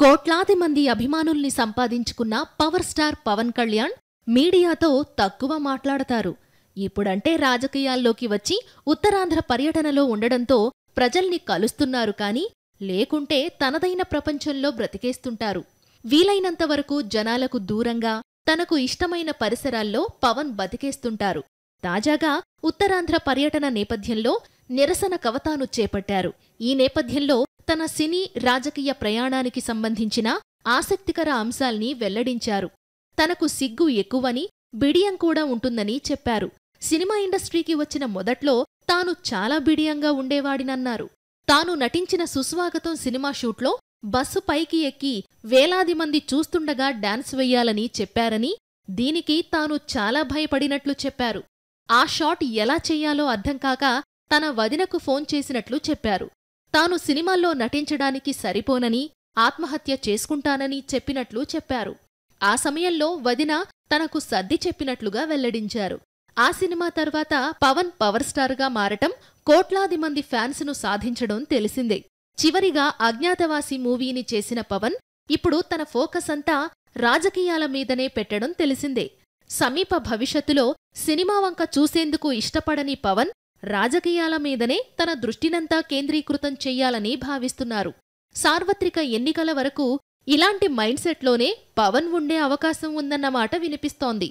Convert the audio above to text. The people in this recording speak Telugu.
కోట్లాది మంది అభిమానుల్ని సంపాదించుకున్న పవర్ స్టార్ పవన్ కళ్యాణ్ మీడియాతో తక్కువ మాట్లాడతారు ఇప్పుడంటే రాజకీయాల్లోకి వచ్చి ఉత్తరాంధ్ర పర్యటనలో ఉండడంతో ప్రజల్ని కలుస్తున్నారు కాని లేకుంటే తనదైన ప్రపంచంలో బ్రతికేస్తుంటారు వీలైనంతవరకు జనాలకు దూరంగా తనకు ఇష్టమైన పరిసరాల్లో పవన్ బతికేస్తుంటారు తాజాగా ఉత్తరాంధ్ర పర్యటన నేపథ్యంలో నిరసన కవతాను చేపట్టారు ఈ నేపథ్యంలో తన సినీ రాజకీయ ప్రయాణానికి సంబంధించిన ఆసక్తికర అంశాల్ని వెల్లడించారు తనకు సిగ్గు ఎక్కువని బిడియం కూడా ఉంటుందని చెప్పారు సినిమా ఇండస్ట్రీకి వచ్చిన మొదట్లో తాను చాలా బిడియంగా ఉండేవాడినన్నారు తాను నటించిన సుస్వాగతం సినిమా షూట్లో బస్సు పైకి ఎక్కి వేలాది మంది చూస్తుండగా డాన్స్ వెయ్యాలని చెప్పారని దీనికి తాను చాలా భయపడినట్లు చెప్పారు ఆ షాట్ ఎలా చెయ్యాలో అర్థం కాక తన వదినకు ఫోన్ చేసినట్లు చెప్పారు తాను సినిమాల్లో నటించడానికి సరిపోనని ఆత్మహత్య చేసుకుంటానని చెప్పినట్లు చెప్పారు ఆ సమయంలో వదిన తనకు సర్ది చెప్పినట్లుగా వెల్లడించారు ఆ సినిమా తర్వాత పవన్ పవర్ స్టార్గా మారటం కోట్లాది మంది ఫ్యాన్స్ను సాధించడం తెలిసిందే చివరిగా అజ్ఞాతవాసి మూవీని చేసిన పవన్ ఇప్పుడు తన ఫోకస్ అంతా రాజకీయాల మీదనే పెట్టడం తెలిసిందే సమీప భవిష్యత్తులో సినిమా వంక చూసేందుకు ఇష్టపడని పవన్ రాజకీయాల మీదనే తన దృష్టినంతా కేంద్రీకృతం చెయ్యాలని భావిస్తున్నారు సార్వత్రిక ఎన్నికల వరకు ఇలాంటి మైండ్సెట్లోనే పవన్ ఉండే అవకాశం ఉందన్నమాట వినిపిస్తోంది